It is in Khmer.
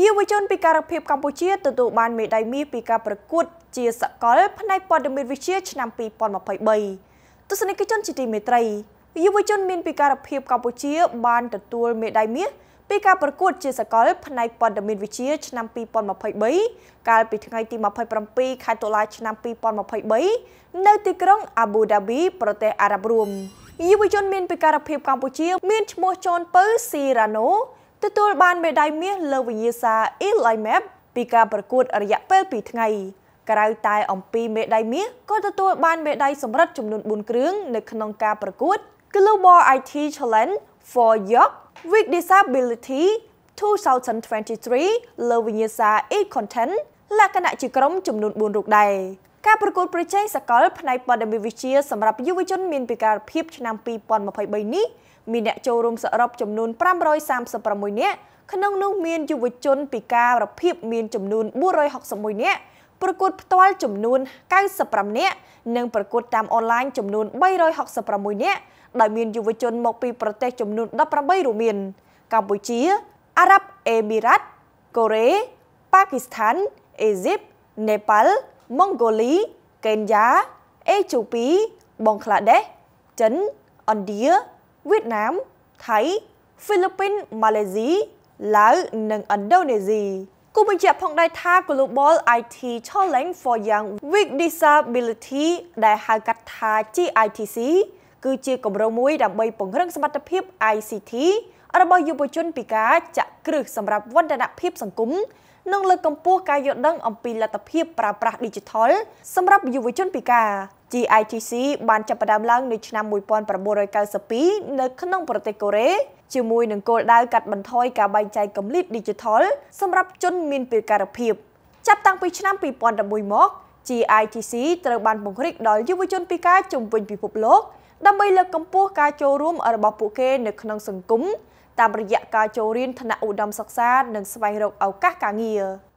យុវជនពីការភាពកម្ពុជាទទួលបានមេដាយមាសពីការប្រកួតជាសកលផ្នែកព័ត៌មានវិទ្យាឆ្នាំ2023ទស្សនិកជនជាទីមេត្រីយុវជនមានពីការភាពកម្ពុជាបានទទួលមេដាយមាសពីការប្រកួតជាសកលផ្នែកព័ត៌មានវិទ្យាឆ្នាំ2023កាលពីថ្ងៃទី27ខែតុលាឆ្នាំ2023នៅទីក្រុង Abu Dhabi ប្រទេសអារ៉ាប់រួមយុវជនមានពីការភាពកម្ពុជាមានឈ្មោះចនពៅស៊ីរ៉ាណូទទួលបានមេដាយមាសលើវិញ្ញាសា Elimap ពីការប្រកួតរយៈពេល2ថ្ងៃក្រៅតែអំពីមេដាយមាសក៏ទទួលបានមេដាយសំរឹទ្ធចំនួន4គ្រឿងនៅក្នុងការប្រកួត Global IT Challenge for Youth with Disability 2023លើវិញ្ញាសា e-content លក្ខណៈជាក្រុមចំនួន4រូបដែរការប្រកួតប្រជែងសកលផ្នែកបដិវិជ្ជាសម្រាប់យុវជនមានពិការភាពឆ្នាំ2023នេះមានអ្នកចូលរួមសរុបចំនួន536នាក់ក្នុងនោះមានយុវជនពិការភាពមានចំនួន461នាក់ប្រកួតផ្ទាល់ចំនួន95នាក់និងប្រកួតតាមអនឡាញចំនួន366នាក់ដែលមានយុវជនមកពីប្រទេសចំនួន18រួមមានកម្ពុជាអារ៉ាប់អេមីរ៉ាត់កូរ៉េប៉ាគីស្ថានអេស៊ីបនេប៉ាល់ម៉ង់ហ្គូលីកេនយ៉ាអេជូពីបងក្លាដេសចិនឥណ្ឌាវៀតណាមថៃហ្វីលីពីនម៉ាឡេស៊ីឡាវនិងឥណ្ឌូនេស៊ីគូបញ្ជាក់ផងដែរថា Global IT Challenge for Young with Disability ដែលហៅកាត់ថា GITC គឺជាគម្រោងមួយដើម្បីពង្រឹងសមត្ថភាព ICT របស់យុវជនពិការចាក់គ្រឹះសម្រាប់វឌ្ឍនភាពសង្គមនិងលើកកម្ពស់ការយល់ដឹងអំពីលទ្ធភាពប្រើប្រាស់ Digital សម្រាប់យុវជនពិការ GITC បានចាប់ផ្ដើមឡើងនៅឆ្នាំ1992នៅក្នុងប្រទេសកូរ៉េជាមួយនឹងគោលដៅកាត់បន្ថយការបែងចែកកម្រិត Digital សម្រាប់ជនមានពិការភាព ចាប់តាំងពីឆ្នាំ2011មក GITC ត្រូវបានពង្រីកដល់យុវជនពិការជុំវិញពិភពលោក ដើម្បីលើកកម្ពស់ការចូលរួមរបស់ពួកគេនៅក្នុងសង្គមតាមរយៈការចូលរៀនថ្នាក់ឧត្តមសិក្សានិងស្វែងរកឱកាសការងារ។